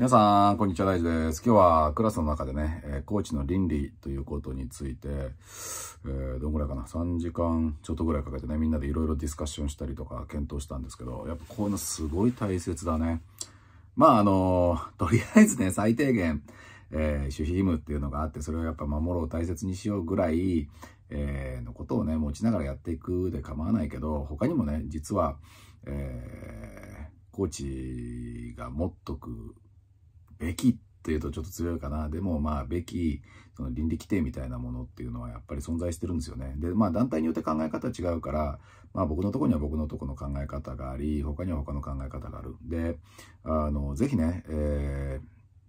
皆さん、こんにちは、大地です。今日はクラスの中でね、えー、コーチの倫理ということについて、えー、どんぐらいかな、3時間ちょっとぐらいかけてね、みんなでいろいろディスカッションしたりとか検討したんですけど、やっぱこういうのすごい大切だね。まあ、あの、とりあえずね、最低限、えー、守秘義務っていうのがあって、それをやっぱ守ろう、大切にしようぐらい、えー、のことをね、持ちながらやっていくで構わないけど、他にもね、実は、えー、コーチが持っとくべきっていうとちょっと強いかな。でもまあ、べき、その倫理規定みたいなものっていうのはやっぱり存在してるんですよね。で、まあ団体によって考え方違うから、まあ僕のとこには僕のとこの考え方があり、他には他の考え方がある。で、あの、ぜひね、えー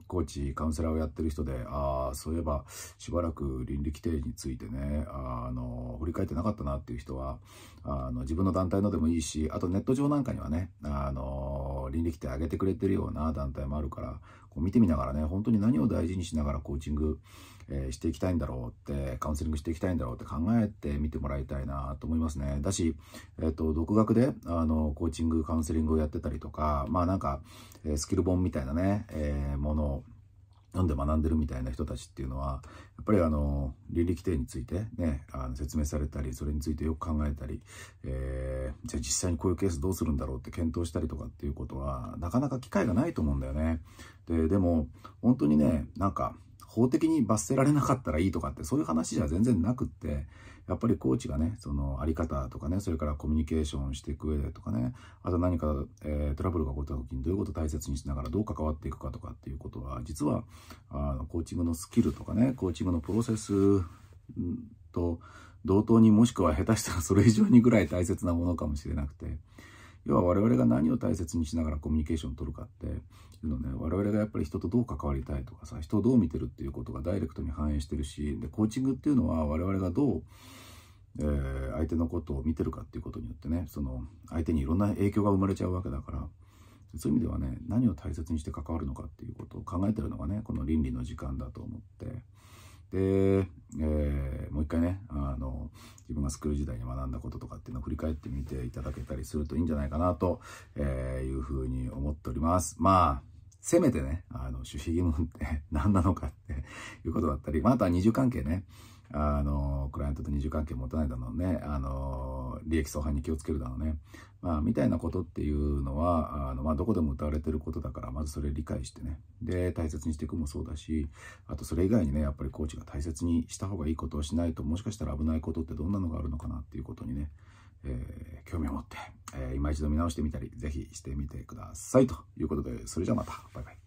コーチカウンセラーをやってる人でああそういえばしばらく倫理規定についてねあの振り返ってなかったなっていう人はあの自分の団体のでもいいしあとネット上なんかにはねあの倫理規定上げてくれてるような団体もあるから、こう見てみながらね、本当に何を大事にしながらコーチング、えー、していきたいんだろうって、カウンセリングしていきたいんだろうって考えてみてもらいたいなと思いますね。だし、えっ、ー、と、独学で、あの、コーチング、カウンセリングをやってたりとか、まあなんか、えスキル本みたいなね、えものを、読んで学んでるみたいな人たちっていうのは、やっぱりあの、理規定についてね、あの説明されたり、それについてよく考えたり、えじゃあ実際にこういうケースどうするんだろうって検討したりとかっていうことはなかなか機会がないと思うんだよね。ででも本当にねなんか法的に罰せられなかったらいいとかってそういう話じゃ全然なくってやっぱりコーチがねその在り方とかねそれからコミュニケーションしていく上でとかねあと何か、えー、トラブルが起こった時にどういうことを大切にしながらどう関わっていくかとかっていうことは実はあのコーチングのスキルとかねコーチングのプロセスと同等にもしくは下手したらそれ以上にぐらい大切なものかもしれなくて要は我々が何を大切にしながらコミュニケーションを取るかっていうのね我々がやっぱり人とどう関わりたいとかさ人をどう見てるっていうことがダイレクトに反映してるしでコーチングっていうのは我々がどう、えー、相手のことを見てるかっていうことによってねその相手にいろんな影響が生まれちゃうわけだから。そういう意味ではね何を大切にして関わるのかっていうことを考えてるのがねこの倫理の時間だと思ってで、えー、もう一回ねあの自分がスクール時代に学んだこととかっていうのを振り返ってみていただけたりするといいんじゃないかなというふうに思っておりますまあせめてねあの守秘義務って 何なのかって いうことだったり、まあ、あとは二重関係ねあのクライアントと二重関係持たないだろうねあの利益相反に気をつけるだろうね、まあ、みたいなことっていうのはあの、まあ、どこでも歌われてることだからまずそれ理解してねで大切にしていくもそうだしあとそれ以外にねやっぱりコーチが大切にした方がいいことをしないともしかしたら危ないことってどんなのがあるのかなっていうことにね、えー、興味を持って、えー、今一度見直してみたり是非してみてくださいということでそれじゃあまたバイバイ。